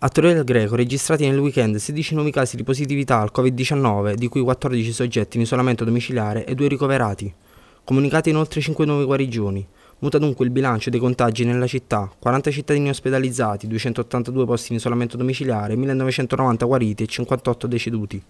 A Torriere Greco registrati nel weekend 16 nuovi casi di positività al Covid-19, di cui 14 soggetti in isolamento domiciliare e 2 ricoverati. Comunicate inoltre 5 nuove guarigioni. Muta dunque il bilancio dei contagi nella città, 40 cittadini ospedalizzati, 282 posti in isolamento domiciliare, 1990 guariti e 58 deceduti.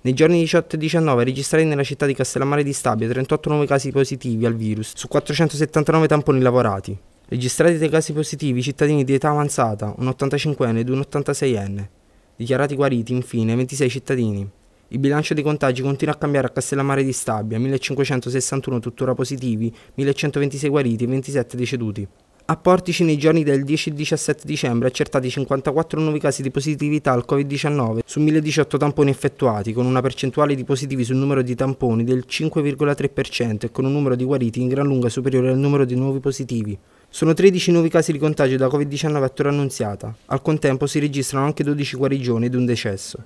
Nei giorni 18 e 19 registrati nella città di Castellammare di Stabia 38 nuovi casi positivi al virus su 479 tamponi lavorati. Registrati dei casi positivi cittadini di età avanzata, un 85enne ed un 86enne. Dichiarati guariti, infine, 26 cittadini. Il bilancio dei contagi continua a cambiare a Castellammare di Stabia, 1561 tuttora positivi, 1126 guariti e 27 deceduti. A Portici nei giorni del 10 e 17 dicembre accertati 54 nuovi casi di positività al Covid-19 su 1018 tamponi effettuati, con una percentuale di positivi sul numero di tamponi del 5,3% e con un numero di guariti in gran lunga superiore al numero di nuovi positivi. Sono 13 nuovi casi di contagio da Covid-19 a Torre Annunziata. Al contempo si registrano anche 12 guarigioni ed un decesso.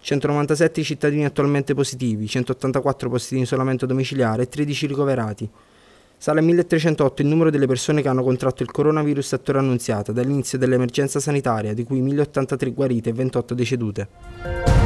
197 cittadini attualmente positivi, 184 posti di isolamento domiciliare e 13 ricoverati. Sale a 1308 il numero delle persone che hanno contratto il coronavirus a Torre Annunziata dall'inizio dell'emergenza sanitaria, di cui 1083 guarite e 28 decedute.